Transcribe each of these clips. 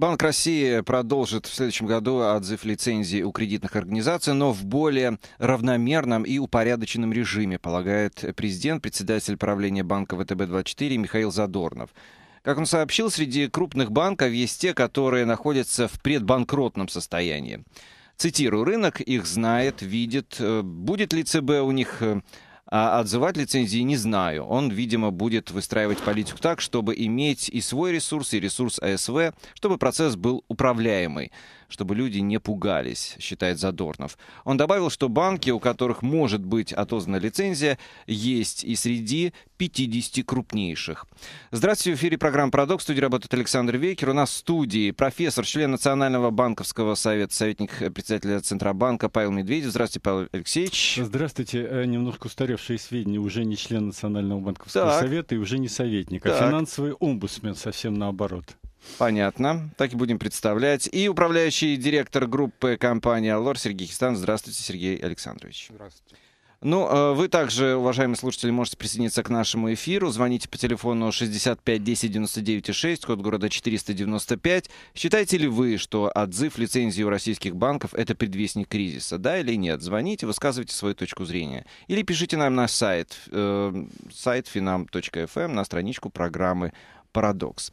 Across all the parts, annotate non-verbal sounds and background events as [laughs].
Банк России продолжит в следующем году отзыв лицензии у кредитных организаций, но в более равномерном и упорядоченном режиме, полагает президент, председатель правления банка ВТБ-24 Михаил Задорнов. Как он сообщил, среди крупных банков есть те, которые находятся в предбанкротном состоянии. Цитирую, рынок их знает, видит. Э, будет ли ЦБ у них э, а отзывать лицензии не знаю. Он, видимо, будет выстраивать политику так, чтобы иметь и свой ресурс, и ресурс АСВ, чтобы процесс был управляемый чтобы люди не пугались, считает Задорнов. Он добавил, что банки, у которых может быть отозвана лицензия, есть и среди 50 крупнейших. Здравствуйте, в эфире программа Продукт. В студии работает Александр Вейкер. У нас в студии профессор, член Национального банковского совета, советник председателя Центробанка Павел Медведев. Здравствуйте, Павел Алексеевич. Здравствуйте. Э, немножко устаревшие сведения. Уже не член Национального банковского так. совета и уже не советник, а так. финансовый омбудсмен совсем наоборот. Понятно. Так и будем представлять. И управляющий директор группы компании «Аллор» Сергей Хистан. Здравствуйте, Сергей Александрович. Здравствуйте. Ну, э, вы также, уважаемые слушатели, можете присоединиться к нашему эфиру. Звоните по телефону 65 10 99 6, код города 495. Считаете ли вы, что отзыв лицензии у российских банков – это предвестник кризиса? Да или нет? Звоните, высказывайте свою точку зрения. Или пишите нам на сайт, э, сайт finam.fm, эм, на страничку программы «Парадокс».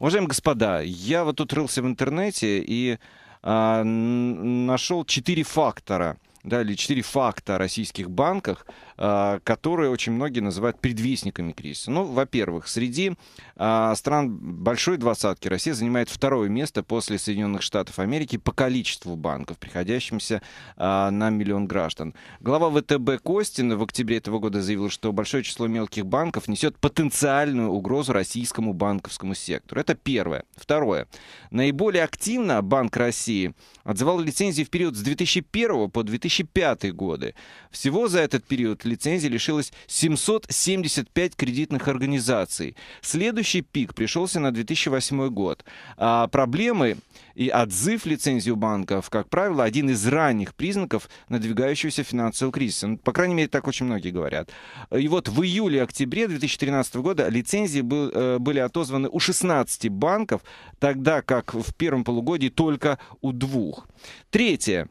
Уважаемые господа, я вот тут рылся в интернете и а, нашел четыре фактора, да, или четыре факта о российских банках, а, которые очень многие называют предвестниками кризиса. Ну, во-первых, среди а, стран большой двадцатки Россия занимает второе место после Соединенных Штатов Америки по количеству банков, приходящимся а, на миллион граждан. Глава ВТБ Костин в октябре этого года заявил, что большое число мелких банков несет потенциальную угрозу российскому банковскому сектору. Это первое. Второе. Наиболее активно Банк России отзывал лицензии в период с 2001 по 2005 годы. Всего за этот период лицензии лишилось 775 кредитных организаций. Следующий пик пришелся на 2008 год. А проблемы и отзыв лицензии у банков, как правило, один из ранних признаков надвигающегося финансового кризиса. Ну, по крайней мере, так очень многие говорят. И вот в июле-октябре 2013 года лицензии был, э, были отозваны у 16 банков, тогда как в первом полугодии только у двух. Третье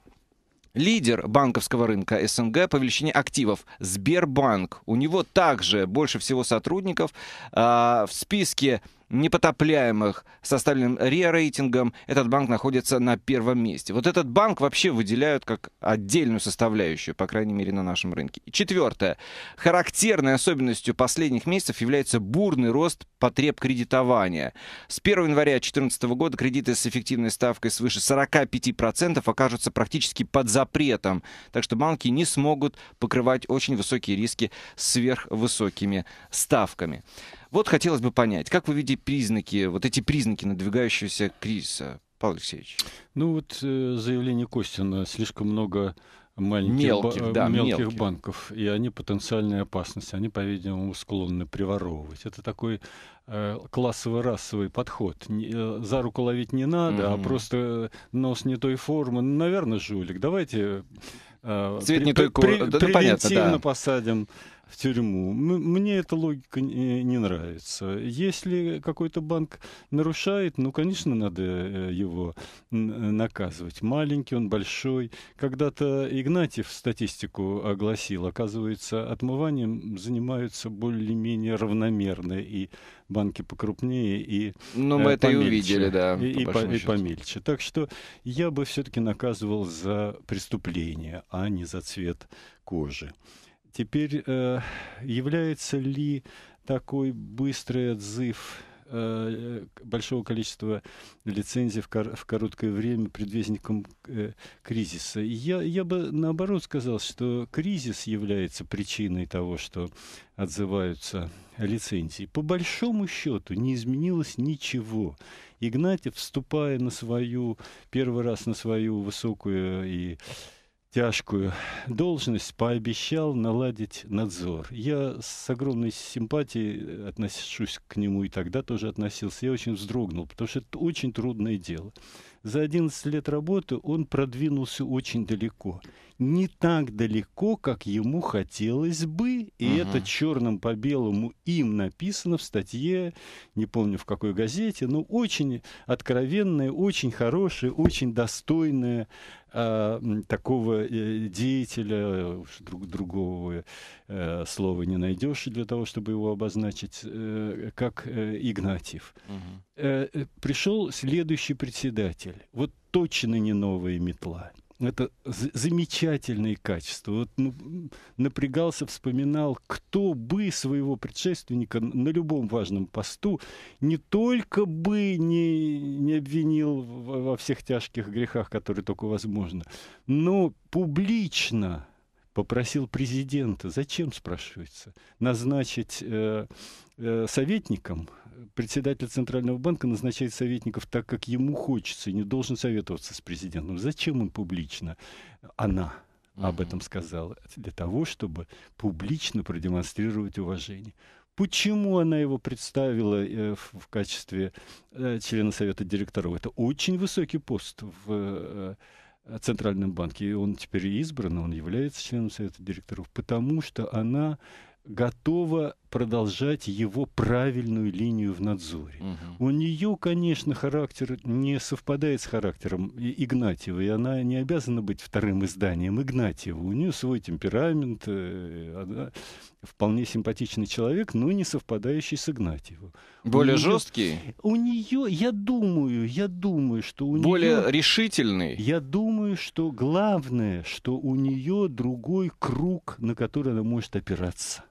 лидер банковского рынка СНГ по величине активов Сбербанк. У него также больше всего сотрудников. А, в списке непотопляемых, составленным ре-рейтингом, этот банк находится на первом месте. Вот этот банк вообще выделяют как отдельную составляющую, по крайней мере, на нашем рынке. И четвертое. Характерной особенностью последних месяцев является бурный рост потреб кредитования. С 1 января 2014 года кредиты с эффективной ставкой свыше 45% окажутся практически под запретом, так что банки не смогут покрывать очень высокие риски сверхвысокими ставками. Вот хотелось бы понять, как вы видите признаки, вот эти признаки надвигающегося кризиса, Павел Алексеевич? Ну вот э, заявление Костина, слишком много маленьких, мелких, да, мелких, мелких банков, и они потенциальная опасность, они, по-видимому, склонны приворовывать. Это такой э, классово-расовый подход. Не, э, за руку ловить не надо, mm-hmm. а просто нос не той формы. Ну, наверное, жулик. Давайте э, Цвет при, не при, той при, да, превентивно ну, да, понятно, да. посадим в тюрьму. Мне эта логика не нравится. Если какой-то банк нарушает, ну, конечно, надо э, его э, наказывать. Маленький он, большой. Когда-то Игнатьев статистику огласил. Оказывается, отмыванием занимаются более-менее равномерно и банки покрупнее, и Ну, мы э, это и увидели, да. И, и, по, и помельче. Так что я бы все-таки наказывал за преступление, а не за цвет кожи. Теперь э, является ли такой быстрый отзыв э, большого количества лицензий в, короткое время предвестником э, кризиса. Я, я бы наоборот сказал, что кризис является причиной того, что отзываются лицензии. По большому счету не изменилось ничего. Игнатьев, вступая на свою, первый раз на свою высокую и тяжкую должность, пообещал наладить надзор. Я с огромной симпатией э, отношусь к нему и тогда тоже относился. Я очень вздрогнул, потому что это очень трудное дело. За 11 лет работы он продвинулся очень далеко не так далеко, как ему хотелось бы. И угу. это черным по белому им написано в статье, не помню в какой газете, но очень откровенное, очень хорошее, очень достойное а, такого э, деятеля, уж друг, другого э, слова не найдешь для того, чтобы его обозначить, э, как э, Игнатьев. Угу. Э, э пришел следующий председатель. Вот точно не новая метла это замечательные качества. Вот ну, напрягался, вспоминал, кто бы своего предшественника на любом важном посту не только бы не, не обвинил во всех тяжких грехах, которые только возможно, но публично попросил президента, зачем, спрашивается, назначить э, э, советником председатель Центрального банка назначает советников так, как ему хочется, и не должен советоваться с президентом. Зачем он публично? Она об этом сказала. Для того, чтобы публично продемонстрировать уважение. Почему она его представила э, в качестве э, члена Совета директоров? Это очень высокий пост в э, Центральном банке. И он теперь избран, он является членом Совета директоров, потому что она готова продолжать его правильную линию в надзоре. Угу. У нее, конечно, характер не совпадает с характером Игнатьева, и она не обязана быть вторым изданием Игнатьева. У нее свой темперамент, э, она вполне симпатичный человек, но не совпадающий с Игнатьевым. Более у нее, жесткий? У нее, я думаю, я думаю, что у нее Более решительный? Я думаю, что главное, что у нее другой круг, на который она может опираться.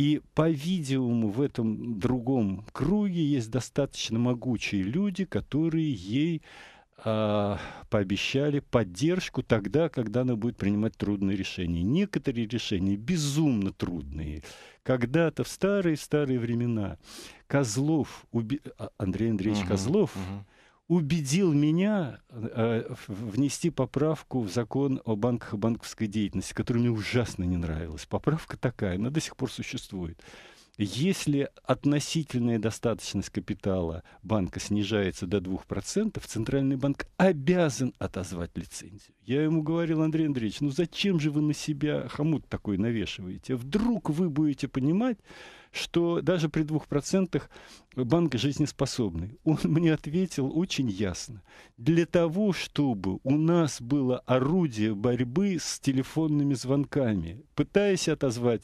И, по-видимому, в этом другом круге есть достаточно могучие люди, которые ей э, пообещали поддержку тогда, когда она будет принимать трудные решения. Некоторые решения безумно трудные. Когда-то в старые-старые времена Козлов, уби... А, Андрей Андреевич угу, Козлов, угу убедил меня э, внести поправку в закон о банках и банковской деятельности, которая мне ужасно не нравилась. Поправка такая, она до сих пор существует. Если относительная достаточность капитала банка снижается до 2%, Центральный банк обязан отозвать лицензию. Я ему говорил, Андрей Андреевич, ну зачем же вы на себя хомут такой навешиваете? Вдруг вы будете понимать, что даже при 2% банк жизнеспособный. Он [laughs] мне ответил очень ясно. Для того, чтобы у нас было орудие борьбы с телефонными звонками, пытаясь отозвать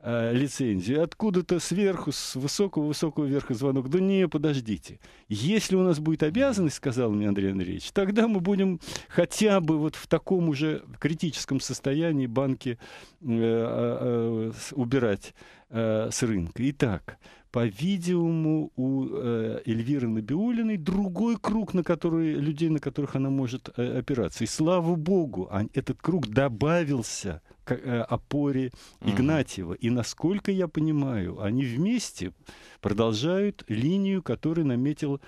э, лицензию. Откуда-то сверху, с высокого-высокого верха звонок. Да не, подождите. Если у нас будет обязанность, сказал мне Андрей Андреевич, тогда мы будем хотя бы вот в таком уже критическом состоянии банки э, э, э убирать Э, с рынка. Итак, по-видимому, у э, Эльвиры Набиулиной другой круг, на который, людей, на которых она может э, опираться. И слава богу, он, этот круг добавился к э, опоре Игнатьева. Mm-hmm. И насколько я понимаю, они вместе продолжают линию, которую наметил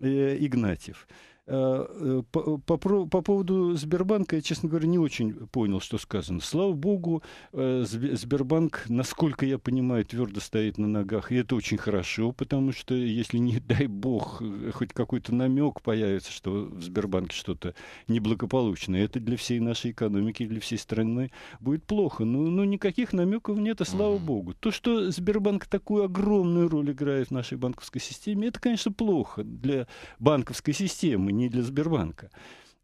э, Игнатьев. Э, по, по, по поводу Сбербанка я, честно говоря, не очень понял, что сказано. Слава богу, э, Сбербанк, насколько я понимаю, твердо стоит на ногах, и это очень хорошо, потому что если, не дай бог, э, хоть какой-то намек появится, что в Сбербанке что-то неблагополучное, это для всей нашей экономики, для всей страны будет плохо. Но, ну, ну, никаких намеков нет, а слава богу. То, что Сбербанк такую огромную роль играет в нашей банковской системе, это, конечно, плохо для банковской системы не для Сбербанка.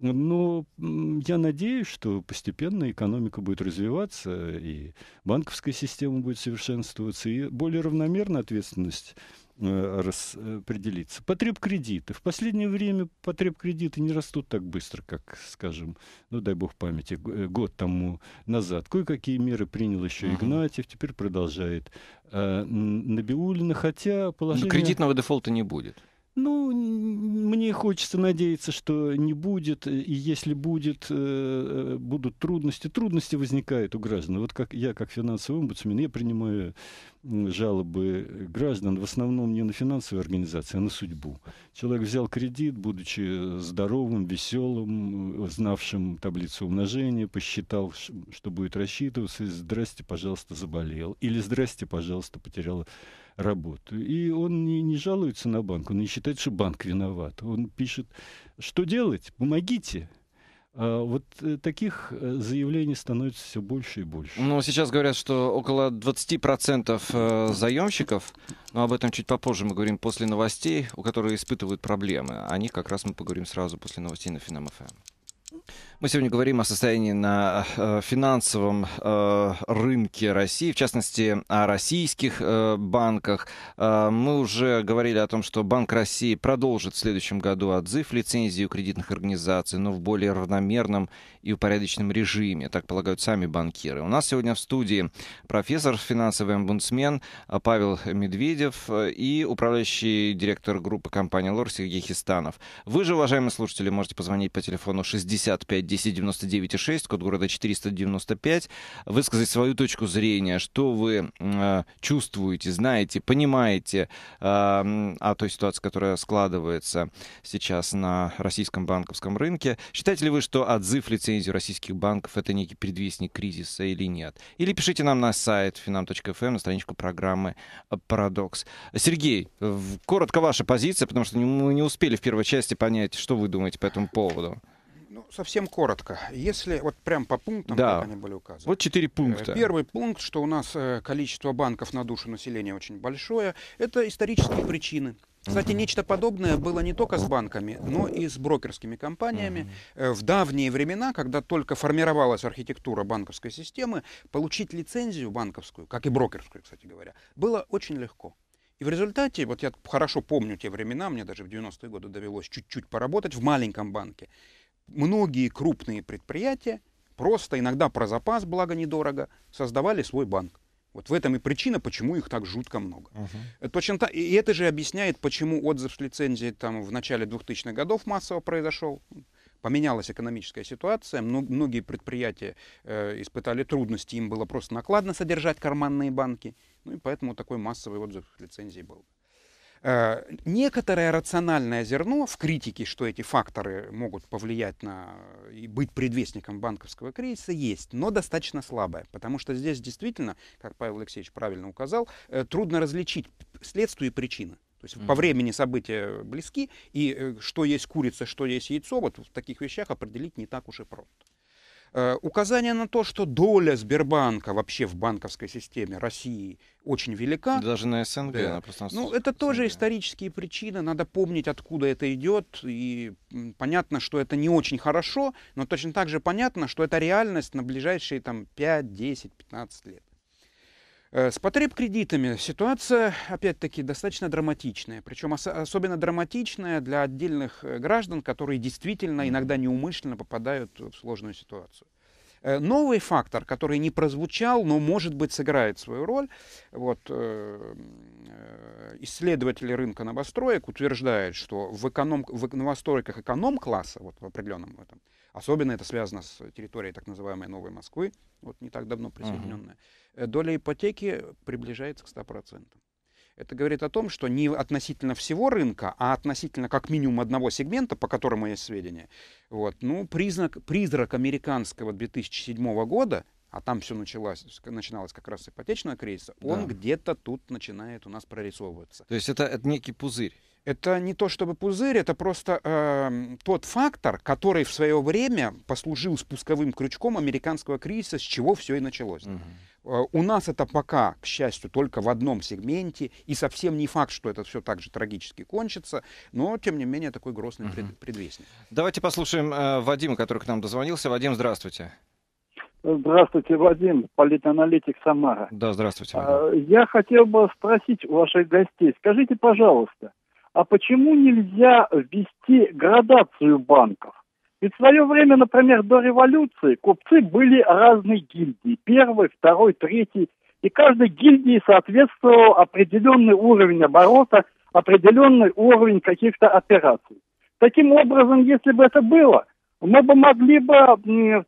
Но я надеюсь, что постепенно экономика будет развиваться, и банковская система будет совершенствоваться, и более равномерно ответственность э, распределиться. Потреб кредиты. В последнее время потреб кредиты не растут так быстро, как, скажем, ну дай бог памяти, э, год тому назад. Кое-какие меры принял еще uh-huh. Игнатьев, теперь продолжает э, Набиулина, хотя положение... Но кредитного дефолта не будет. Ну, мне хочется надеяться, что не будет, и если будет, э, будут трудности. Трудности возникают у граждан. Вот как я, как финансовый омбудсмен, я принимаю жалобы граждан в основном не на финансовые организации, а на судьбу. Человек взял кредит, будучи здоровым, веселым, знавшим таблицу умножения, посчитал, что будет рассчитываться, и здрасте, пожалуйста, заболел. Или здрасте, пожалуйста, потерял работу. И он не, не жалуется на банк, он не считает, что банк виноват. Он пишет, что делать, помогите. А вот э, таких э, заявлений становится все больше и больше. Ну, сейчас говорят, что около 20% э, заемщиков, но об этом чуть попозже мы говорим после новостей, у которых испытывают проблемы. О них как раз мы поговорим сразу после новостей на Финам-ФМ. Мы сегодня говорим о состоянии на э, финансовом э, рынке России, в частности, о российских э, банках. Мы уже говорили о том, что Банк России продолжит в следующем году отзыв лицензии у кредитных организаций, но в более равномерном и упорядоченном режиме, так полагают сами банкиры. У нас сегодня в студии профессор, финансовый омбудсмен Павел Медведев и управляющий директор группы компании «Лор» Сергей Хистанов. Вы же, уважаемые слушатели, можете позвонить по телефону 60 55 10 99 6, код города 495, высказать свою точку зрения, что вы э, чувствуете, знаете, понимаете э, о той ситуации, которая складывается сейчас на российском банковском рынке. Считаете ли вы, что отзыв лицензии российских банков это некий предвестник кризиса или нет? Или пишите нам на сайт finam.fm, эм на страничку программы «Парадокс». Сергей, коротко ваша позиция, потому что мы не успели в первой части понять, что вы думаете по этому поводу. Ну, совсем коротко. Если вот прям по пунктам, да. как они были указаны. Вот четыре э, пункта. Первый пункт, что у нас э, количество банков на душу населения очень большое, это исторические причины. Кстати, нечто подобное было не только с банками, но и с брокерскими компаниями. Э, в давние времена, когда только формировалась архитектура банковской системы, получить лицензию банковскую, как и брокерскую, кстати говоря, было очень легко. И в результате, вот я хорошо помню те времена, мне даже в 90-е годы довелось чуть-чуть поработать в маленьком банке. Многие крупные предприятия просто иногда про запас, благо недорого, создавали свой банк. Вот в этом и причина, почему их так жутко много. uh Точно так, и это же объясняет, почему отзыв с лицензией там, в начале 2000-х годов массово произошел. Поменялась экономическая ситуация, многие предприятия э, испытали трудности, им было просто накладно содержать карманные банки, ну и поэтому такой массовый отзыв с был. Э, некоторое рациональное зерно в критике, что эти факторы могут повлиять на э, и быть предвестником банковского кризиса, есть, но достаточно слабое, потому что здесь действительно, как Павел Алексеевич правильно указал, э, трудно различить следствие и причины. То есть mm-hmm. по времени события близки, и что есть курица, что есть яйцо, вот в таких вещах определить не так уж и просто. Э, указание на то, что доля Сбербанка вообще в банковской системе России очень велика. Даже на СНГ. Да. На ну, это СНГ. тоже исторические причины. Надо помнить, откуда это идет. И понятно, что это не очень хорошо, но точно так же понятно, что это реальность на ближайшие там, 5, 10, 15 лет. Э, с потреб-кредитами ситуация, опять-таки, достаточно драматичная. Причем ос- особенно драматичная для отдельных э, граждан, которые действительно иногда неумышленно попадают в сложную ситуацию. Э, новый фактор, который не прозвучал, но, может быть, сыграет свою роль. Вот, исследователи рынка новостроек утверждают, что в, эконом, в новостройках эконом-класса, вот в определенном этом, Особенно это связано с территорией так называемой Новой Москвы, вот не так давно присоединенная. Угу. Э, доля ипотеки приближается к 100%. Это говорит о том, что не относительно всего рынка, а относительно как минимум одного сегмента, по которому есть сведения. Вот, ну, признак, призрак американского 2007 года, а там все началось, начиналось как раз ипотечного кризиса, да. он где-то тут начинает у нас прорисовываться. То есть это, это некий пузырь? это не то чтобы пузырь, это просто э, тот фактор, который в свое время послужил спусковым крючком американского кризиса, с чего все и началось. Угу. у нас это пока, к счастью, только в одном сегменте, и совсем не факт, что это все так же трагически кончится, но, тем не менее, такой грозный пред, предвестник. Давайте послушаем э, Вадима, который к нам дозвонился. Вадим, здравствуйте. Здравствуйте, Вадим, политаналитик Самара. Да, здравствуйте. А, Вадим. Я хотел бы спросить у ваших гостей, скажите, пожалуйста, а почему нельзя ввести градацию банков? Ведь в свое время, например, до революции купцы были разные гильдии. первый, второй, третий, И каждой гильдии соответствовал определенный уровень оборота, определенный уровень каких-то операций. Таким образом, если бы это было, мы бы могли бы,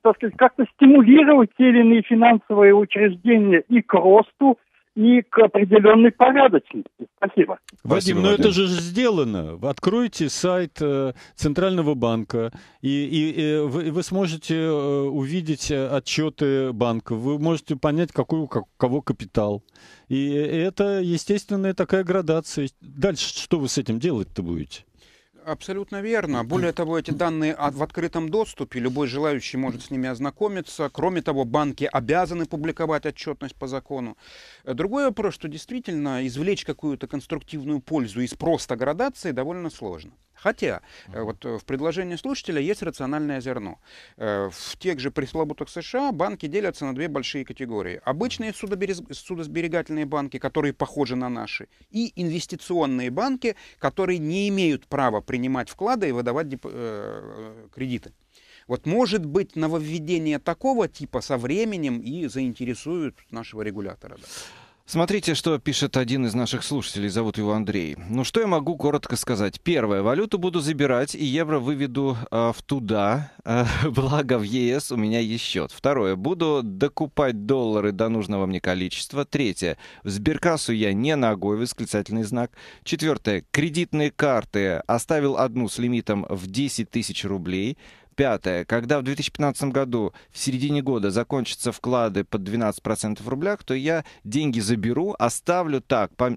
так сказать, как-то стимулировать те или иные финансовые учреждения и к росту, и к определенной порядочности. Спасибо. Вадим, Спасибо, но это же сделано. Откройте сайт э, Центрального банка, и, и, и вы, вы сможете э, увидеть э, отчеты банка, вы можете понять, какой у кого капитал. И это естественная такая градация. Дальше что вы с этим делать-то будете? Абсолютно верно. Более того, эти данные в открытом доступе, любой желающий может с ними ознакомиться. Кроме того, банки обязаны публиковать отчетность по закону. Э, другой вопрос, что действительно извлечь какую-то конструктивную пользу из просто градации довольно сложно. Хотя э, вот э, в предложении слушателя есть рациональное зерно. Э, в тех же пресловутых США банки делятся на две большие категории. Обычные судосберегательные банки, которые похожи на наши, и инвестиционные банки, которые не имеют права принимать вклады и выдавать кредиты. Вот может быть нововведение такого типа со временем и заинтересует нашего регулятора. Да. Смотрите, что пишет один из наших слушателей, зовут его Андрей. Ну что я могу коротко сказать? Первое, валюту буду забирать и евро выведу э, в туда, э, [laughs] благо в ЕС у меня есть счет. Второе, буду докупать доллары до нужного мне количества. Третье, в сберкассу я не ногой, восклицательный знак. Четвертое, кредитные карты оставил одну с лимитом в 10 тысяч рублей. Пятое. Когда в 2015 году в середине года закончатся вклады под 12% в рублях, то я деньги заберу, оставлю так, по,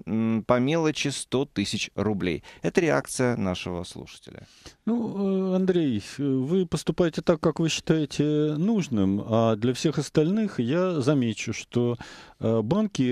по мелочи 100 тысяч рублей. Это реакция нашего слушателя. Ну, э, Андрей, э, вы поступаете так, как вы считаете нужным, а для всех остальных я замечу, что э, банки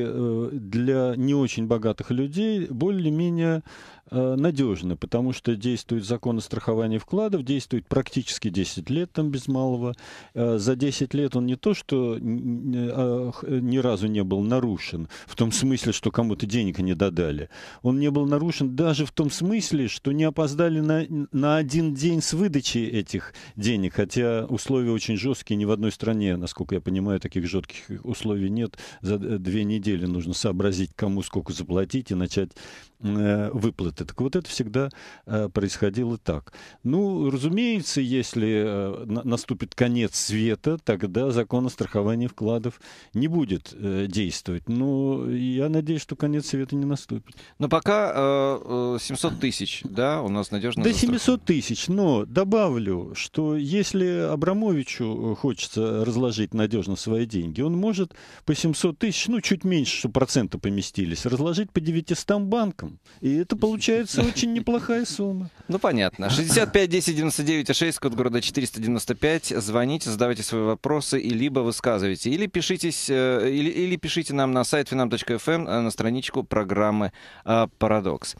для не очень богатых людей более-менее Э, надежны, потому что действует закон о страховании вкладов, действует практически 10 лет там без малого. Э, за 10 лет он не то, что а, ни разу не был нарушен, в том смысле, что кому-то денег не додали. Он не был нарушен даже в том смысле, что не опоздали на, на один день с выдачей этих денег, хотя условия очень жесткие, ни в одной стране, насколько я понимаю, таких жестких условий нет. За э, две недели нужно сообразить, кому сколько заплатить и начать Э, выплаты. Так вот это всегда э, происходило так. Ну, разумеется, если э, наступит конец света, тогда закон о страховании вкладов не будет действовать. Но ну, я надеюсь, что конец света не наступит. Но пока 700 тысяч, да, у нас надежно. Да, 700 тысяч, но добавлю, что если Абрамовичу хочется разложить надежно свои деньги, он может по 700 тысяч, ну, чуть меньше, что проценты поместились, разложить по 900 банкам человеком. И это получается очень неплохая сумма. Ну, понятно. 65 10 99 6, код города 495. Звоните, задавайте свои вопросы и либо высказывайте. Или, пишитесь, э, или, или пишите нам на сайт finam.fm эм, э, на страничку программы э, «Парадокс».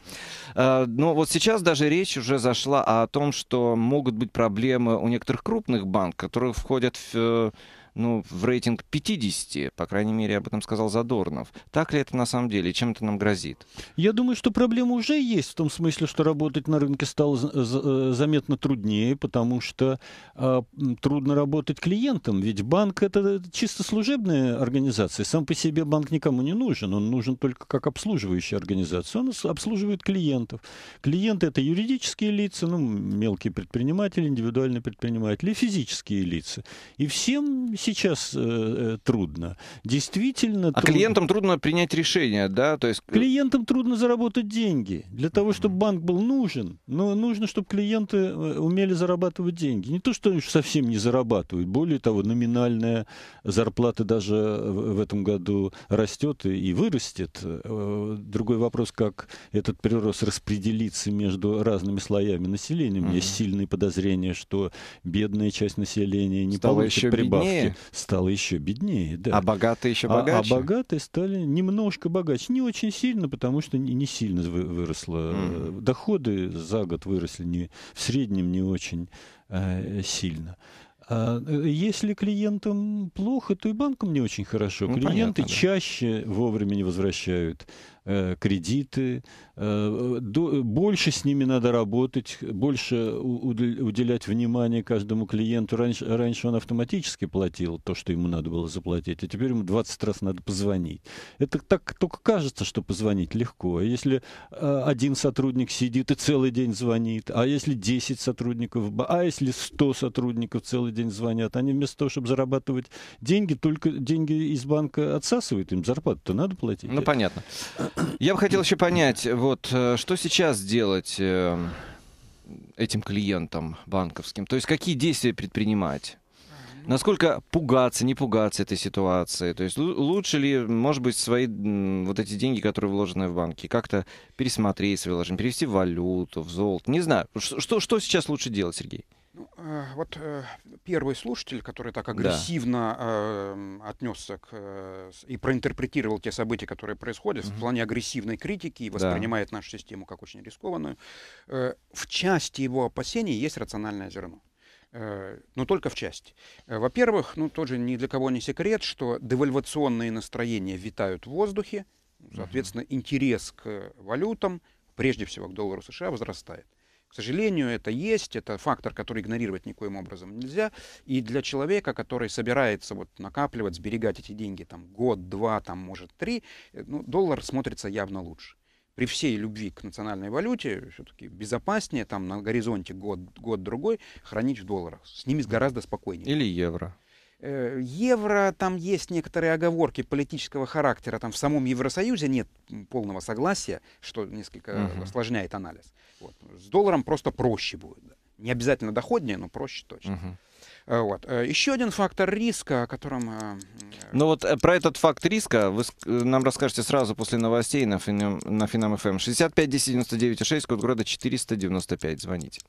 Но ну, вот сейчас даже речь уже зашла о том, что могут быть проблемы у некоторых крупных банков, которые входят в ну, в рейтинг 50, по крайней мере, об этом сказал Задорнов. Так ли это на самом деле? Чем это нам грозит? Я думаю, что проблема уже есть, в том смысле, что работать на рынке стало э, заметно труднее, потому что э, трудно работать клиентам, ведь банк — это чисто служебная организация. Сам по себе банк никому не нужен, он нужен только как обслуживающая организация. Он обслуживает клиентов. Клиенты — это юридические лица, ну, мелкие предприниматели, индивидуальные предприниматели, физические лица. И всем сейчас э, э, трудно. Действительно. А трудно. клиентам трудно принять решение, да? То есть... Э, клиентам трудно заработать деньги. Для того, чтобы банк был нужен, но нужно, чтобы клиенты э, умели зарабатывать деньги. Не то, что они совсем не зарабатывают. Более того, номинальная зарплата даже в этом году растет и вырастет. Другой вопрос, как этот прирост распределится между разными слоями населения. У меня mm сильные подозрения, что бедная часть населения не Стало получит еще прибавки. Беднее беднее. еще беднее. Да. А богатые еще богаче? А, а богатые стали немножко богаче. Не очень сильно, потому что не сильно выросло. Mm. Доходы за год выросли не, в среднем не очень э, сильно. А, э, если клиентам плохо, то и банкам не очень хорошо. Ну, Клиенты понятно, да. чаще вовремя не возвращают Э, кредиты. Э, больше с ними надо работать, больше уделять внимание каждому клиенту. Раньше, раньше он автоматически платил то, что ему надо было заплатить, а теперь ему 20 раз надо позвонить. Это так только кажется, что позвонить легко. А если э, один сотрудник сидит и целый день звонит, а если 10 сотрудников, а если 100 сотрудников целый день звонят, они вместо того, чтобы зарабатывать деньги, только деньги из банка отсасывают, им зарплату-то надо платить. Ну, понятно. Я бы хотел еще понять, вот э, что сейчас делать э, этим клиентам банковским? То есть какие действия предпринимать? Насколько пугаться, не пугаться этой ситуации? То есть лучше ли, может быть, свои вот эти деньги, которые вложены в банки, как-то пересмотреть свои вложения, перевести в валюту, в золото? Не знаю. Что, что сейчас лучше делать, Сергей? Ну, э, вот э, первый слушатель, который так агрессивно да. Эм, отнесся к, э, и проинтерпретировал те события, которые происходят угу. в плане агрессивной критики и воспринимает да. нашу систему как очень рискованную, в части его опасений есть рациональное зерно но только в части. Во-первых, ну тоже ни для кого не секрет, что девальвационные настроения витают в воздухе, ну, соответственно, интерес к валютам, прежде всего к доллару США, возрастает. К сожалению, это есть, это фактор, который игнорировать никоим образом нельзя. И для человека, который собирается вот накапливать, сберегать эти деньги там год, два, там, может, три, э, ну, доллар смотрится явно лучше при всей любви к национальной валюте все-таки безопаснее там на горизонте год, год-другой хранить в долларах. С ними гораздо спокойнее. Или евро. Э, евро, там есть некоторые оговорки политического характера, там в самом Евросоюзе нет полного согласия, что несколько угу. Uh -huh. осложняет анализ. Вот. С долларом просто проще будет. Да. Не обязательно доходнее, но проще точно. Угу. Вот. Э, Еще один фактор риска, о котором... Э, ну вот про этот факт риска вы нам расскажете сразу после новостей на, Фин... на Финам-ФМ. 65 10 99 6, код города 495. Звоните.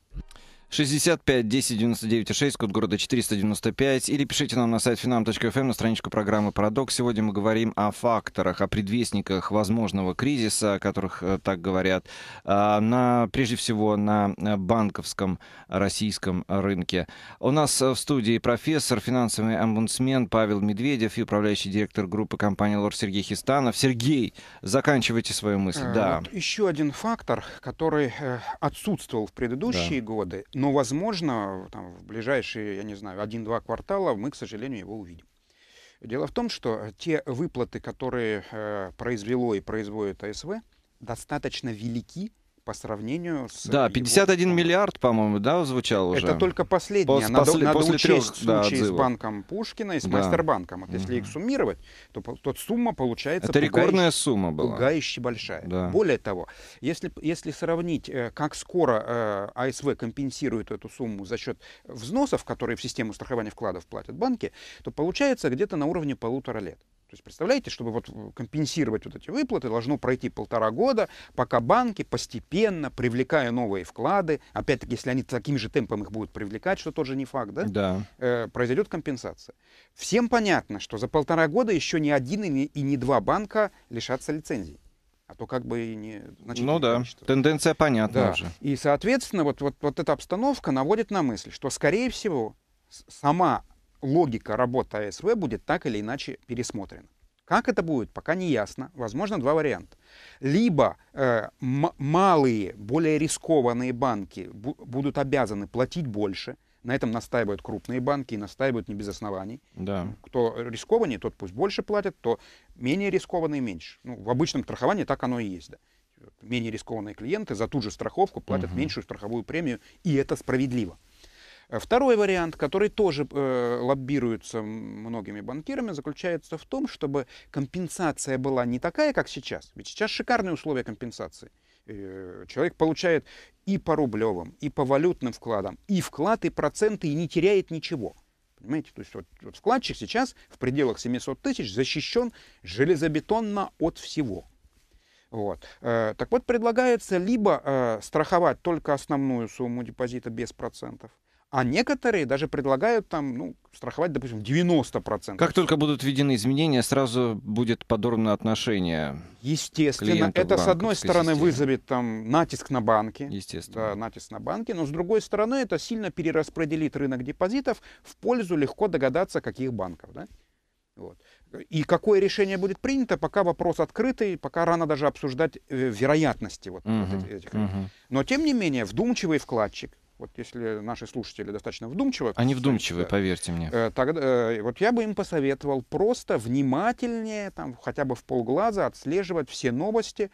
65 10 99 6, код города 495, или пишите нам на сайт finam.fm эм, на страничку программы «Парадокс». Сегодня мы говорим о факторах, о предвестниках возможного кризиса, о которых э, так говорят, а, на, прежде всего на э, банковском российском рынке. У нас э, в студии профессор, финансовый омбудсмен Павел Медведев и управляющий директор группы компании «Лор» Сергей Хистанов. Сергей, заканчивайте свою мысль. да. Вот еще один фактор, который отсутствовал в предыдущие да. годы, но, возможно, там, в ближайшие, я не знаю, один-два квартала мы, к сожалению, его увидим. Дело в том, что э, те выплаты, которые э, произвело и производит АСВ, достаточно велики по сравнению с... Да, 51 его... миллиард, по-моему, да, звучал уже. Это только последнее. Пос, надо после, надо после учесть трех, да, с банком Пушкина и с да. Мастербанком. Вот угу. если их суммировать, то, то сумма получается... Это рекордная сумма была. Пугающе большая. Да. Более того, если, если сравнить, э, как скоро э, АСВ компенсирует эту сумму за счет взносов, которые в систему страхования вкладов платят банки, то получается где-то на уровне полутора лет. То есть, представляете, чтобы вот компенсировать вот эти выплаты, должно пройти полтора года, пока банки постепенно, привлекая новые вклады, опять-таки, если они таким же темпом их будут привлекать, что тоже не факт, да? Да. Э, произойдет компенсация. Всем понятно, что за полтора года еще ни один и не и ни два банка лишатся лицензий. А то как бы и не... Ну да, количество. тенденция понятна да. уже. И, соответственно, вот, вот, вот эта обстановка наводит на мысль, что, скорее всего, сама логика работы АСВ будет так или иначе пересмотрена. Как это будет, пока не ясно. Возможно, два варианта. Либо э, малые, более рискованные банки бу будут обязаны платить больше. На этом настаивают крупные банки и настаивают не без оснований. Да. Ну, кто рискованнее, тот пусть больше платит, то менее рискованные меньше. Ну, в обычном страховании так оно и есть. Да. Менее рискованные клиенты за ту же страховку платят угу. меньшую страховую премию, и это справедливо. Э, второй вариант, который тоже э, лоббируется многими банкирами, заключается в том, чтобы компенсация была не такая, как сейчас. Ведь сейчас шикарные условия компенсации. Э, человек получает и по рублевым, и по валютным вкладам, и вклад, и проценты, и не теряет ничего. Понимаете, то есть вот, вот вкладчик сейчас в пределах 700 тысяч защищен железобетонно от всего. Вот. Э, так вот, предлагается либо э, страховать только основную сумму депозита без процентов, а некоторые даже предлагают там, ну, страховать, допустим, 90%. Как только будут введены изменения, сразу будет подорвано отношение. Естественно, это с одной стороны системе. вызовет там натиск на банки. Естественно. Да, натиск на банки, но с другой стороны это сильно перераспределит рынок депозитов в пользу легко догадаться каких банков. Да? Вот. И какое решение будет принято, пока вопрос открытый, пока рано даже обсуждать э, вероятности вот, угу, этих. Угу. Но тем не менее вдумчивый вкладчик вот если наши слушатели достаточно вдумчивы... Они вдумчивы, поверьте мне. Э, тогда, э, вот я бы им посоветовал просто внимательнее, там, хотя бы в полглаза отслеживать все новости,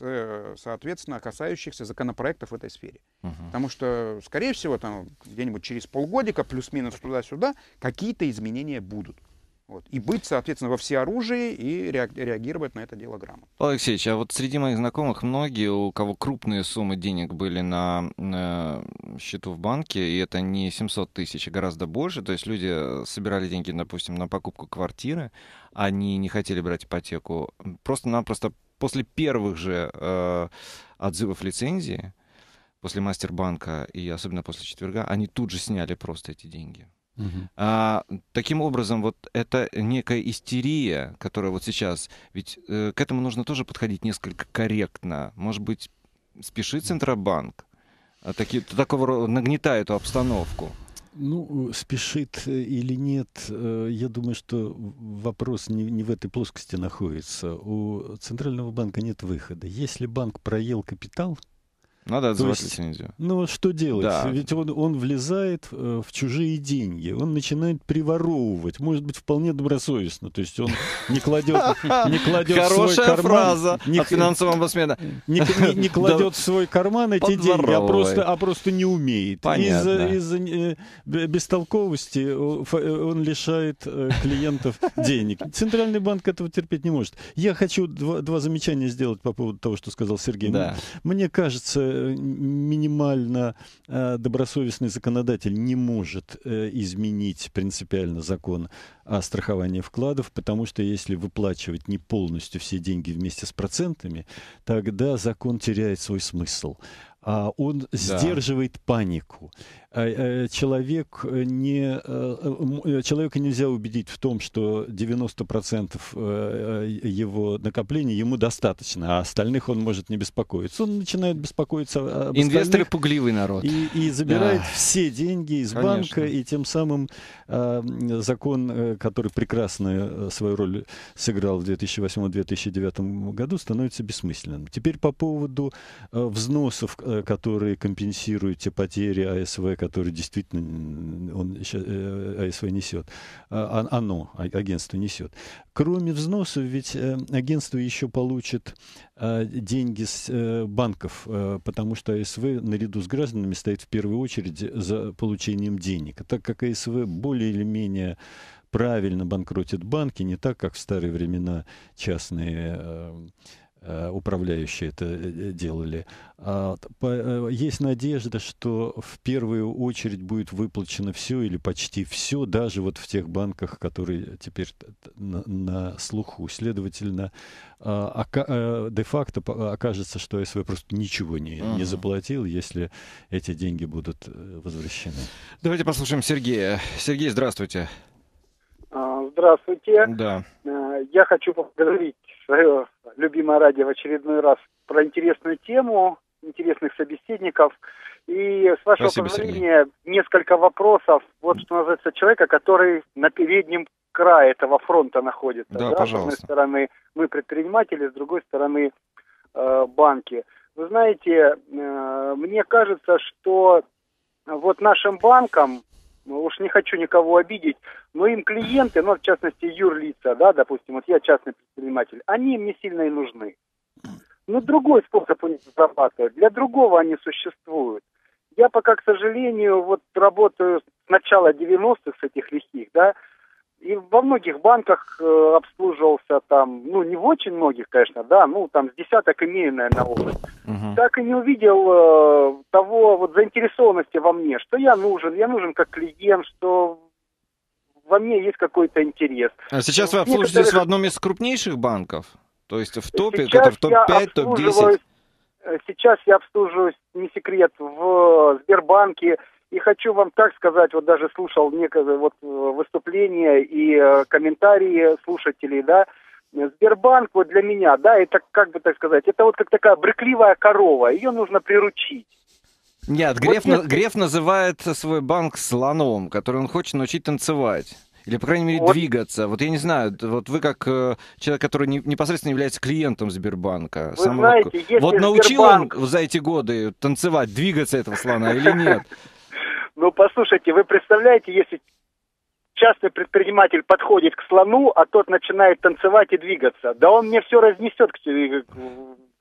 э, соответственно, касающихся законопроектов в этой сфере. Угу. Потому что, скорее всего, там где-нибудь через полгодика, плюс-минус туда-сюда, какие-то изменения будут. Вот. И быть, соответственно, во всеоружии и реагировать на это дело грамотно. Алексей, а вот среди моих знакомых многие, у кого крупные суммы денег были на, на э, счету в банке, и это не 700 тысяч, а гораздо больше, то есть люди э, собирали деньги, допустим, на покупку квартиры, они не хотели брать ипотеку, просто-напросто после первых же э, отзывов лицензии, после Мастербанка и особенно после четверга, они тут же сняли просто эти деньги. Угу. А, таким образом, вот это некая истерия, которая вот сейчас, ведь э, к этому нужно тоже подходить несколько корректно. Может быть, спешит Центробанк, а таки, такого нагнетая эту обстановку. Ну, спешит э, или нет, э, я думаю, что вопрос не, не в этой плоскости находится. У Центрального банка нет выхода. Если банк проел капитал, надо отзывать есть, лицензию. Ну, а что делать? Да. Ведь он, он влезает э, в чужие деньги, он начинает приворовывать, может быть, вполне добросовестно. То есть он не кладет, [laughs] не кладет Хорошая свой карман... фраза от финансового бессмена. [laughs] Не, кладет в свой карман эти деньги, а, а просто, не умеет. Из-за из э, бестолковости э, э, он лишает клиентов [laughs] денег. Центральный банк этого терпеть не может. Я хочу два, замечания сделать по поводу того, что сказал Сергей. Мне кажется, Э, минимально э, добросовестный законодатель не может э, изменить принципиально закон о страховании вкладов, потому что если выплачивать не полностью все деньги вместе с процентами, тогда закон теряет свой смысл. а Он да. сдерживает панику. Э, э, человек э, не, человека нельзя убедить в том, что 90% его накоплений ему достаточно, а остальных он может не беспокоиться. Он начинает беспокоиться об Инвесторы пугливый народ. И, и забирает да. все деньги из Конечно. банка, и тем самым закон, который прекрасно свою роль сыграл в 2008-2009 году, становится бессмысленным. Теперь по поводу взносов, которые компенсируют те потери АСВ, который действительно он, э, э, АСВ несет, а, а, оно, а, агентство несет. Кроме взносов, ведь э, агентство еще получит деньги с банков, потому что АСВ наряду с гражданами стоит в первую очередь за получением денег. Так как АСВ более или менее правильно банкротит банки, не так, как в старые времена частные Э, управляющие это э, э, делали. А есть надежда, что в первую очередь будет выплачено все или почти все, даже вот в тех банках, которые теперь на, на слуху. Следовательно, а, а де-факто окажется, что СВ просто ничего не, не заплатил, если эти деньги будут возвращены. Давайте послушаем Сергея. Сергей, здравствуйте. Здравствуйте. Да. Я хочу поблагодарить свое любимое радио в очередной раз про интересную тему, интересных собеседников. И с вашего Спасибо, позволения Сергей. несколько вопросов. Вот что называется человека, который на переднем крае этого фронта находится. Да, да? пожалуйста. С одной стороны мы предприниматели, с другой стороны э, банки. Вы знаете, э, мне кажется, что вот нашим банкам ну уж не хочу никого обидеть, но им клиенты, ну в частности юрлица, да, допустим, вот я частный предприниматель, они им не сильно и нужны. Но другой способ у них зарабатывать, для другого они существуют. Я пока, к сожалению, вот работаю с начала 90-х, с этих лихих, да, и во многих банках э, обслуживался там, ну, не в очень многих, конечно, да, ну, там с десяток имею, наверное, опыт угу. так и не увидел э, того вот заинтересованности во мне, что я нужен, я нужен как клиент, что во мне есть какой-то интерес. А сейчас вы ну, обслуживаетесь Некоторых... в одном из крупнейших банков? То есть в топе, сейчас который в топ-5, топ-10? Э, сейчас я обслуживаюсь, не секрет, в э, Сбербанке. И хочу вам так сказать, вот даже слушал некое вот э, выступление и комментарии слушателей, да, Сбербанк вот для меня, да, это как бы так сказать, это вот как такая брыкливая корова, ее нужно приручить. Нет, Греф, вот, нет. Греф называет свой банк слоном, который он хочет научить танцевать. Или, по крайней мере, вот. двигаться. Вот я не знаю, вот вы как э, человек, который не, непосредственно является клиентом Сбербанка. Вы самого... знаете, если вот научил Сбербанк... он за эти годы танцевать, двигаться этого слона или нет? [laughs] Ну, послушайте, вы представляете, если частный предприниматель подходит к слону, а тот начинает танцевать и двигаться. Да он мне все разнесет. Э,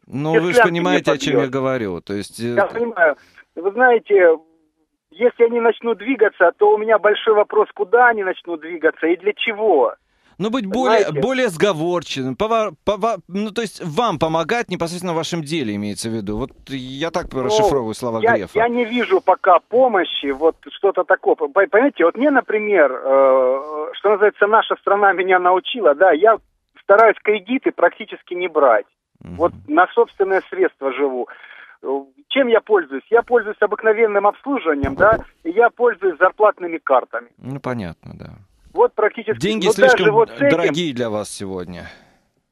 ну, вы же понимаете, о чем я говорю. То есть... Э, я понимаю. Вы знаете, если они начнут двигаться, то у меня большой вопрос, куда они начнут двигаться и для чего. Ну быть более, более сговорчивым. Повар, повар, ну, то есть вам помогать непосредственно в вашем деле, имеется в виду. Вот я так ну, расшифровываю слова я, Грефа. Я не вижу пока помощи, вот что-то такое. Понимаете, вот мне, например, э, что называется, наша страна меня научила, да, я стараюсь кредиты практически не брать. Угу. Вот на собственное средство живу. Чем я пользуюсь? Я пользуюсь обыкновенным обслуживанием, да, и я пользуюсь зарплатными картами. Ну, понятно, да. Вот практически... Деньги ну, слишком вот этим, дорогие для вас сегодня.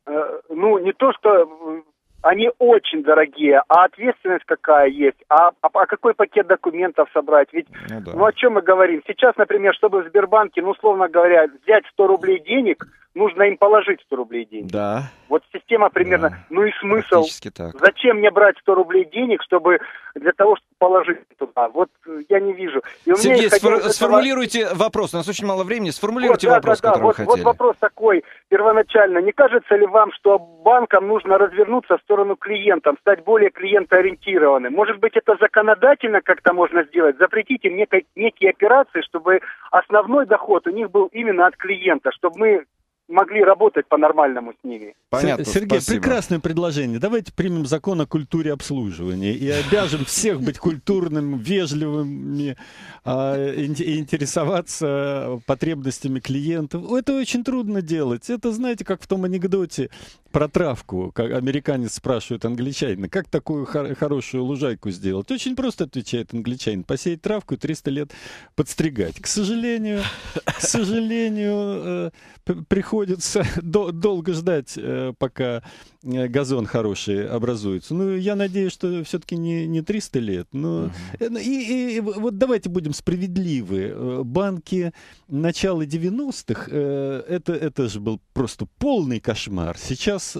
Э, ну, не то, что э, они очень дорогие, а ответственность какая есть, а, а, а какой пакет документов собрать? Ведь, ну, да. ну о чем мы говорим? Сейчас, например, чтобы в Сбербанке, ну, условно говоря, взять 100 рублей денег, нужно им положить 100 рублей денег. Да. Вот система примерно, да. ну и смысл. так. Зачем мне брать 100 рублей денег, чтобы для того, чтобы положить туда. Вот э, я не вижу. И Сергей, сфор- этого... сформулируйте вопрос. У нас очень мало времени. Сформулируйте вот, да, вопрос, да, да, который вот, вы хотели. Вот вопрос такой первоначально. Не кажется ли вам, что банкам нужно развернуться в сторону клиентам, стать более клиентоориентированным? Может быть, это законодательно как-то можно сделать? Запретите некой, некие операции, чтобы основной доход у них был именно от клиента, чтобы мы могли работать по-нормальному с ними. Понятно, Сергей, спасибо. прекрасное предложение. Давайте примем закон о культуре обслуживания и обяжем всех быть культурным, вежливыми, а, интересоваться потребностями клиентов. Это очень трудно делать. Это, знаете, как в том анекдоте про травку. американец спрашивает англичанина, как такую хор- хорошую лужайку сделать? Очень просто отвечает англичанин. Посеять травку и 300 лет подстригать. К сожалению, к сожалению, э, приходится [laughs] до- долго ждать, э, пока Э, газон хороший образуется. Ну, я надеюсь, что все-таки не, не 300 лет. Но... Угу. И, и вот давайте будем справедливы. Э, банки начала 90-х, это, это же был просто полный кошмар. Сейчас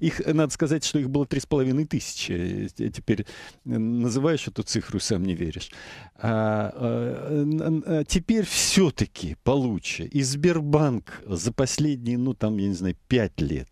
их, надо сказать, что их было 3,5 тысячи. Теперь называешь эту цифру, сам не веришь. А, а теперь все-таки получше. И Сбербанк за последние, ну, там, я не знаю, 5 лет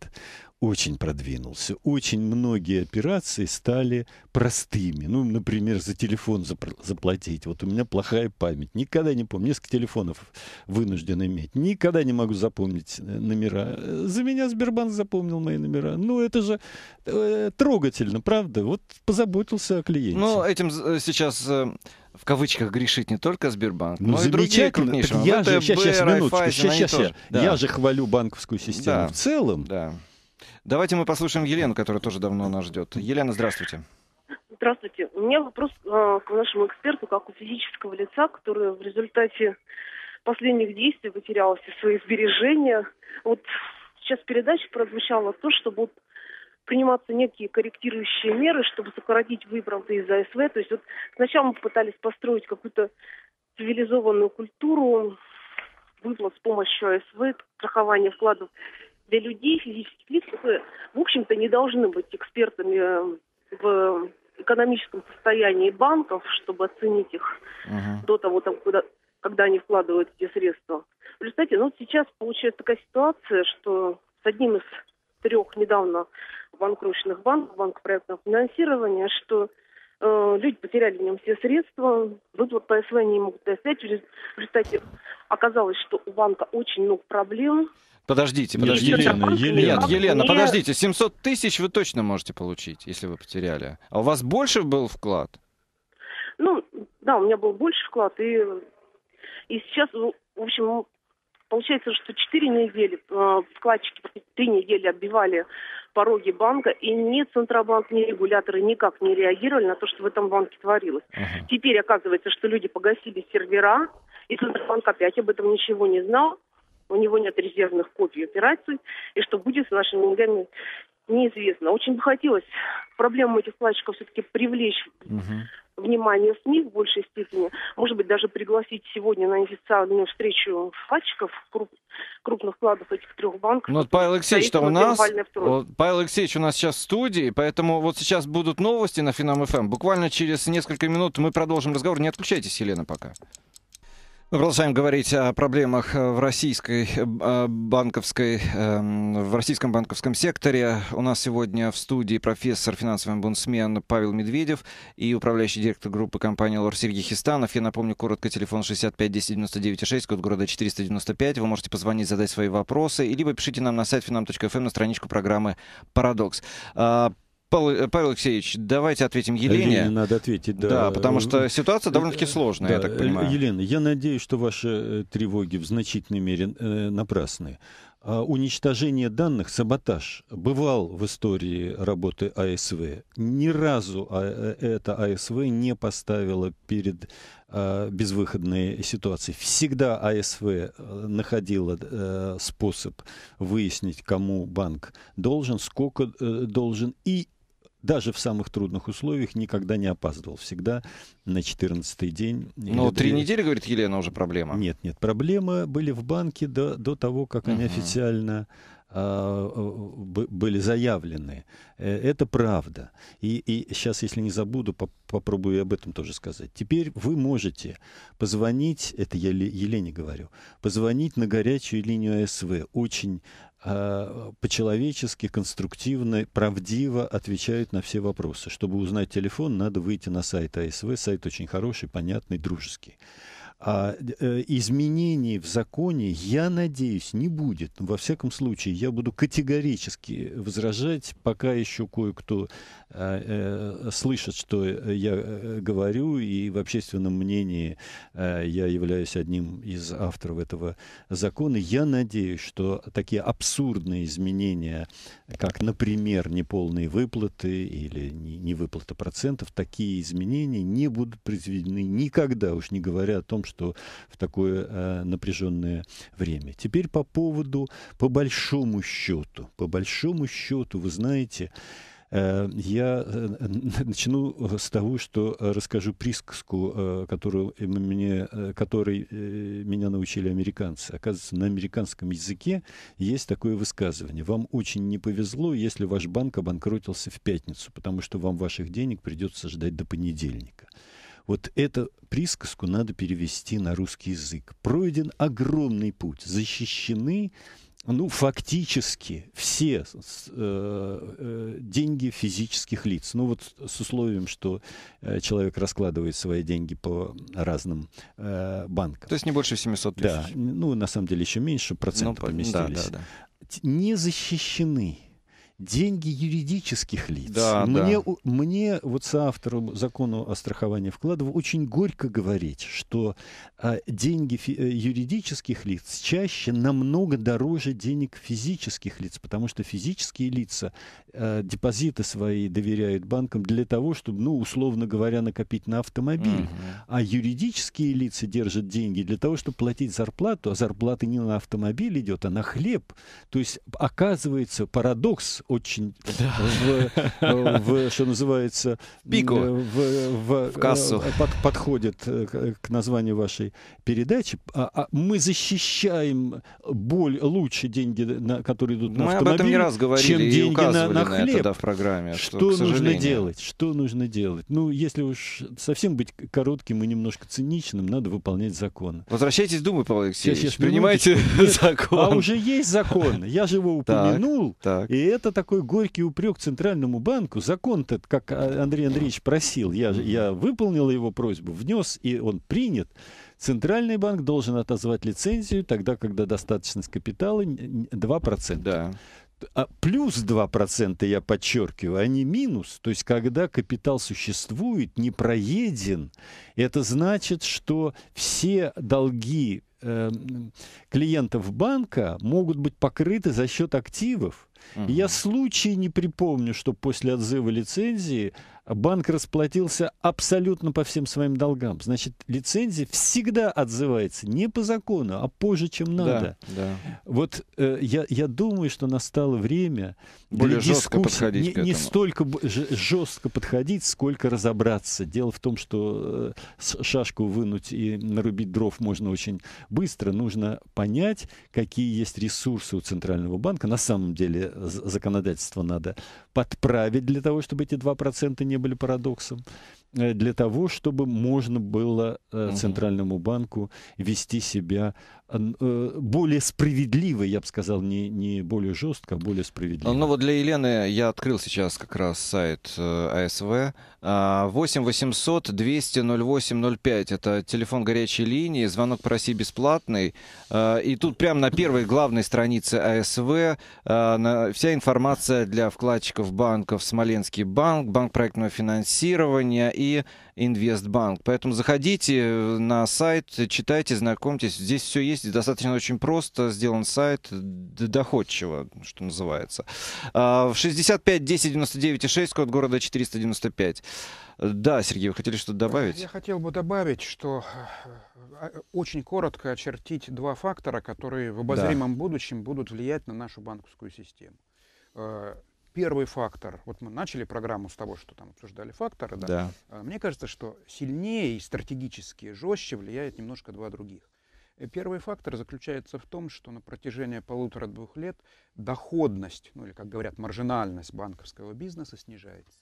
очень продвинулся. Очень многие операции стали простыми. Ну, например, за телефон заплатить. Вот у меня плохая память. Никогда не помню. Несколько телефонов вынужден иметь. Никогда не могу запомнить э, номера. За меня Сбербанк запомнил мои номера. Ну, это же э, трогательно, правда? Вот позаботился о клиенте. Ну, этим э, сейчас... Э в кавычках грешит не только Сбербанк, ну, но и другие крупнейшие. Я ВТБ, же, сейчас, сейчас, сейчас, сейчас, я, да. я же хвалю банковскую систему да. в целом. Да. Давайте мы послушаем Елену, которая тоже давно нас ждет. Елена, здравствуйте. Здравствуйте. У меня вопрос э, к нашему эксперту, как у физического лица, который в результате последних действий потерял все свои сбережения. Вот сейчас передача прозвучала то, что будут приниматься некие корректирующие меры, чтобы сократить выбранты из АСВ. То есть вот сначала мы пытались построить какую-то цивилизованную культуру выплат с помощью АСВ, страхования вкладов для людей, физических лиц, в общем-то, не должны быть экспертами э, в экономическом состоянии банков, чтобы оценить их uh-huh. до того, там, куда, когда они вкладывают эти средства. В результате, ну, сейчас получается такая ситуация, что с одним из трех недавно банкротных банков, банк проектного финансирования, что Э, люди потеряли в нем все средства, выплат по СВ не могут достать. В результате оказалось, что у банка очень много проблем. Подождите, подождите. Нет, Елена, Елена. Нет, Елена, Нет. подождите, 700 тысяч вы точно можете получить, если вы потеряли. А у вас больше был вклад? Ну, да, у меня был больше вклад, и, и сейчас, ну, в общем, получается, что 4 недели э, вкладчики, 3 недели отбивали пороге банка, и ни Центробанк, ни регуляторы никак не реагировали на то, что в этом банке творилось. Uh-huh. Теперь оказывается, что люди погасили сервера, и Центробанк опять об этом ничего не знал, у него нет резервных копий операций, и что будет с нашими деньгами, неизвестно. Очень бы хотелось проблему этих вкладчиков все-таки привлечь угу внимание СМИ в большей степени. Может быть, даже пригласить сегодня на официальную встречу вкладчиков, круп, крупных вкладов этих трех банков. Ну, вот Павел Алексеевич, у нас, вот, Павел Алексеевич у нас сейчас в студии, поэтому вот сейчас будут новости на Финам-ФМ. Эм. Буквально через несколько минут мы продолжим разговор. Не отключайтесь, Елена, пока. Мы продолжаем говорить о проблемах э, в российской э, э, банковской, эм, в российском банковском секторе. У нас сегодня в студии профессор, финансовый омбудсмен Павел Медведев и управляющий директор группы компании «Лор» Сергей Хистанов. Я напомню, коротко, телефон 65 10 99 6, код города 495. Вы можете позвонить, задать свои вопросы, либо пишите нам на сайт finam.fm эм на страничку программы «Парадокс». А, Э, Павел, Алексеевич, давайте ответим Елене. Елене надо ответить, да. Да, потому что ситуация э, довольно-таки сложная, да, я так понимаю. Елена, я надеюсь, что ваши э, тревоги в значительной мере напрасны. А уничтожение данных, саботаж, бывал в истории работы АСВ. Ни разу а, это АСВ не поставило перед а, безвыходные ситуации. Всегда АСВ находила способ выяснить, кому банк должен, сколько должен, и даже в самых трудных условиях никогда не опаздывал. Всегда на 14 день. Ну, три недели, говорит Елена, уже проблема. Нет, нет. Проблемы были в банке до, до того, как угу. они официально а, э, были заявлены. Э, это правда. И, и сейчас, если не забуду, поп попробую об этом тоже сказать. Теперь вы можете позвонить, это я Елене говорю, позвонить на горячую линию АСВ. Очень Э, по-человечески, конструктивно, правдиво отвечают на все вопросы. Чтобы узнать телефон, надо выйти на сайт АСВ. Сайт очень хороший, понятный, дружеский а э, изменений в законе, я надеюсь, не будет. Во всяком случае, я буду категорически возражать, пока еще кое-кто а, э, слышит, что я э, говорю, и в общественном мнении а, я являюсь одним из авторов этого закона. Я надеюсь, что такие абсурдные изменения, как, например, неполные выплаты или невыплата процентов, такие изменения не будут произведены никогда, уж не говоря о том, что в такое э, напряженное время. Теперь по поводу, по большому счету, по большому счету, вы знаете, э, я э, начну с того, что расскажу присказку, э, которую мне, которой меня научили американцы. Оказывается, на американском языке есть такое высказывание. Вам очень не повезло, если ваш банк обанкротился в пятницу, потому что вам ваших денег придется ждать до понедельника. Вот эту присказку надо перевести на русский язык. Пройден огромный путь, защищены ну, фактически все э, э деньги физических лиц. Ну, вот с условием, что э, человек раскладывает свои деньги по разным э, банкам. То есть не больше 700 тысяч. Да, ну, на самом деле еще меньше, процентов ну, поместились. Да, да, да. Не защищены деньги юридических лиц. Да, мне, да. мне вот соавтору закона о страховании вкладов очень горько говорить, что а, деньги фи- э, юридических лиц чаще намного дороже денег физических лиц, потому что физические лица а, депозиты свои доверяют банкам для того, чтобы, ну, условно говоря, накопить на автомобиль, угу. а юридические лица держат деньги для того, чтобы платить зарплату, а зарплата не на автомобиль идет, а на хлеб. То есть оказывается парадокс очень в, в, что называется, пику, э, в, в, в кассу. Э, под, подходит э, к названию вашей передачи. А, а мы защищаем боль лучше деньги, на, которые идут на мы автомобиль, об этом не раз говорили чем и деньги указывали на, на хлеб. это, да, в программе, что, что нужно делать? Что нужно делать? Ну, если уж совсем быть коротким и немножко циничным, надо выполнять законы. Возвращайтесь думай Думу, Павел Алексеевич, принимайте закон. А уже есть закон, я же его упомянул, так, так. и этот такой горький упрек Центральному банку. Закон-то, как а, Андрей Андреевич просил, я, я выполнил его просьбу, внес, и он принят. Центральный банк должен отозвать лицензию тогда, когда достаточность капитала 2%. Да. А плюс 2%, я подчеркиваю, а не минус. То есть, когда капитал существует, не проеден, это значит, что все долги эм, клиентов банка могут быть покрыты за счет активов. Угу. Я случай не припомню, что после отзыва лицензии банк расплатился абсолютно по всем своим долгам. Значит, лицензия всегда отзывается не по закону, а позже, чем надо. Да, да. Вот э, я, я думаю, что настало время Более для жестко подходить не, к этому. не столько жестко подходить, сколько разобраться. Дело в том, что э, шашку вынуть и нарубить дров можно очень быстро. Нужно понять, какие есть ресурсы у Центрального банка на самом деле законодательство надо подправить для того, чтобы эти 2% не были парадоксом, э, для того, чтобы можно было э, Центральному банку вести себя Э, более справедливой, я бы сказал, не, не более жестко, а более справедливой. Ну вот для Елены я открыл сейчас как раз сайт АСВ. 8 800 200 08 05. Это телефон горячей линии, звонок проси бесплатный. Э, и тут прямо на первой главной странице АСВ э, вся информация для вкладчиков банков Смоленский банк, банк проектного финансирования и Инвестбанк. Поэтому заходите э, на сайт, читайте, знакомьтесь. Здесь все есть, достаточно очень просто сделан сайт, доходчиво, что называется. А, в 65 10 99 6, код города 495. Да, Сергей, вы хотели что-то добавить? Я хотел бы добавить, что э, а, очень коротко очертить два фактора, которые в обозримом да. будущем будут влиять на нашу банковскую систему. Э, первый фактор. Вот мы начали программу с того, что там обсуждали факторы. Да. да. А, мне кажется, что сильнее и стратегически жестче влияет немножко два других. Э, первый фактор заключается в том, что на протяжении полутора-двух лет доходность, ну или, как говорят, маржинальность банковского бизнеса снижается.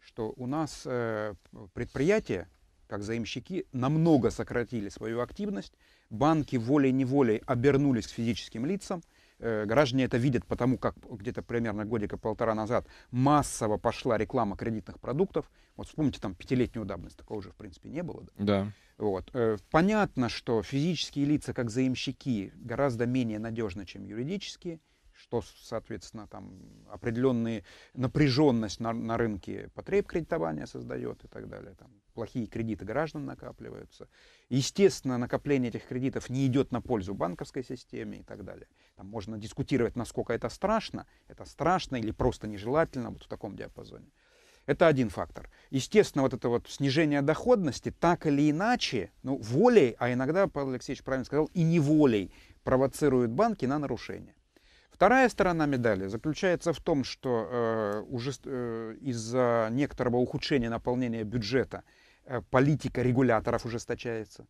Что у нас э, предприятия, как заимщики, намного сократили свою активность, банки волей-неволей обернулись к физическим лицам – Э, граждане это видят, потому как где-то примерно годика полтора назад массово пошла реклама кредитных продуктов. Вот вспомните там пятилетнюю давность, такого уже в принципе не было. Да. да. Вот. Э, понятно, что физические лица, как заимщики, гораздо менее надежны, чем юридические что, соответственно, там определенные напряженность на, на рынке потреб кредитования создает и так далее. Там, плохие кредиты граждан накапливаются. Естественно, накопление этих кредитов не идет на пользу банковской системе и так далее. Там можно дискутировать, насколько это страшно, это страшно или просто нежелательно вот в таком диапазоне. Это один фактор. Естественно, вот это вот снижение доходности так или иначе, ну, волей, а иногда, Павел Алексеевич правильно сказал, и неволей провоцируют банки на нарушение. Вторая сторона медали заключается в том, что э, э, из-за некоторого ухудшения наполнения бюджета э, политика регуляторов ужесточается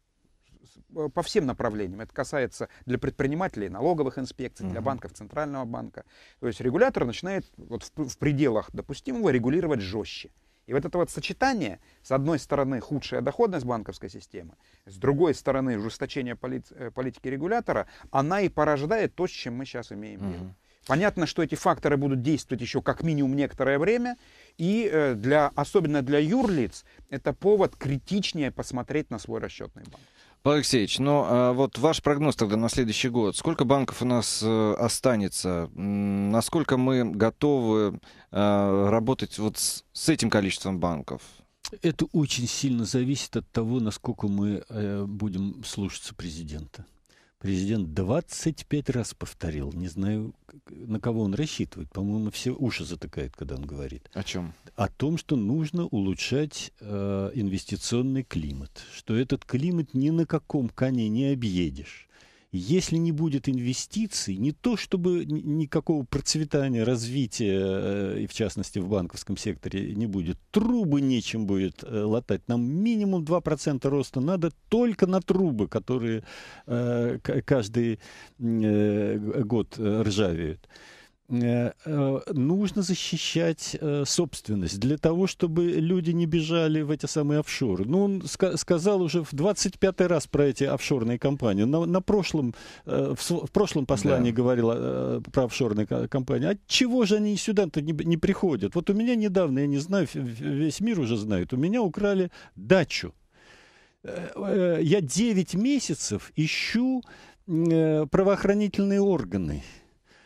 э, по всем направлениям. Это касается для предпринимателей налоговых инспекций, для банков Центрального банка. То есть регулятор начинает вот в, в пределах допустимого регулировать жестче. И вот это вот сочетание, с одной стороны, худшая доходность банковской системы, с другой стороны, ужесточение полит- э, политики регулятора, она и порождает то, с чем мы сейчас имеем дело. Угу. Понятно, что эти факторы будут действовать еще как минимум некоторое время, и э, для, особенно для юрлиц это повод критичнее посмотреть на свой расчетный банк. Павел Алексеевич, ну а вот ваш прогноз тогда на следующий год. Сколько банков у нас э, останется? Насколько мы готовы э, работать вот с, с этим количеством банков? Это очень сильно зависит от того, насколько мы э, будем слушаться президента. Президент 25 раз повторил. Не знаю, на кого он рассчитывает. По-моему, все уши затыкает, когда он говорит. О чем? О том, что нужно улучшать э, инвестиционный климат. Что этот климат ни на каком коне не объедешь. Если не будет инвестиций, не то чтобы никакого процветания, развития, э, и в частности в банковском секторе, не будет, трубы нечем будет э, латать. Нам минимум 2% роста надо только на трубы, которые э, каждый год ржавеют. Э, э, нужно защищать э, собственность для того, чтобы люди не бежали в эти самые офшоры. Ну, он сказал уже в 25 раз про эти офшорные компании. На, на прошлом, в, прошлом послании да. говорила про офшорные компании. А чего же они сюда-то не, не приходят? Вот у меня недавно, я не знаю, весь мир уже знает, у меня украли дачу. Я 9 месяцев ищу правоохранительные органы.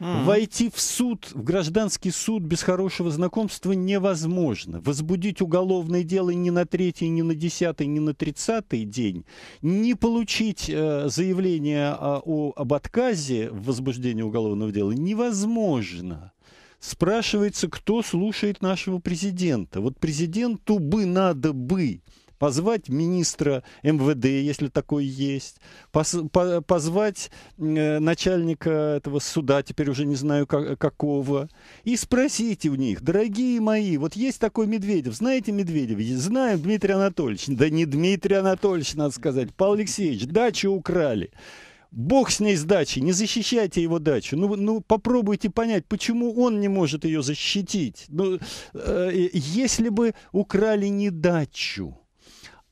Mm. Войти в суд, в гражданский суд без хорошего знакомства невозможно. Возбудить уголовное дело ни на третий, ни на десятый, ни на тридцатый день. Не получить э, заявление о, а, о, об отказе в возбуждении уголовного дела невозможно спрашивается, кто слушает нашего президента. Вот президенту бы надо бы позвать министра МВД, если такой есть, позвать э, начальника этого суда, теперь уже не знаю как, какого, и спросите у них, дорогие мои, вот есть такой Медведев, знаете Медведев, знаем Дмитрий Анатольевич, да не Дмитрий Анатольевич, надо сказать, Павел Алексеевич, дачу украли. Бог с ней с дачей, не защищайте его дачу. Ну, ну попробуйте понять, почему он не может ее защитить. Ну, э, если бы украли не дачу,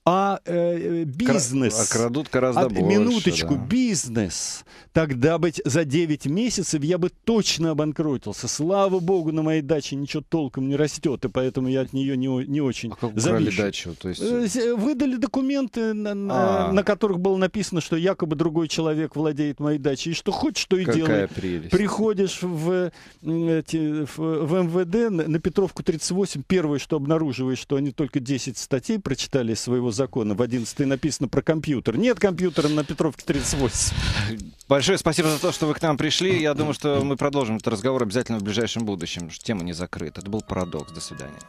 а э, бизнес. А крадут гораздо а, больше. Минуточку, да. бизнес. Тогда быть за 9 месяцев я бы точно обанкротился. Слава богу, на моей даче ничего толком не растет, и поэтому я от нее не, не очень а как завишу. дачу? То есть... Э, э, выдали документы, на, а. на которых было написано, что якобы другой человек владеет моей дачей. И что хочешь, что и Какая Приходишь в, в, в МВД на Петровку 38, первое, что обнаруживаешь, что они только 10 статей прочитали своего этого закона в 11 написано про компьютер. Нет компьютера на Петровке 38. Большое спасибо за то, что вы к нам пришли. Я думаю, что мы продолжим этот разговор обязательно в ближайшем будущем. Тема не закрыта. Это был парадокс. До свидания.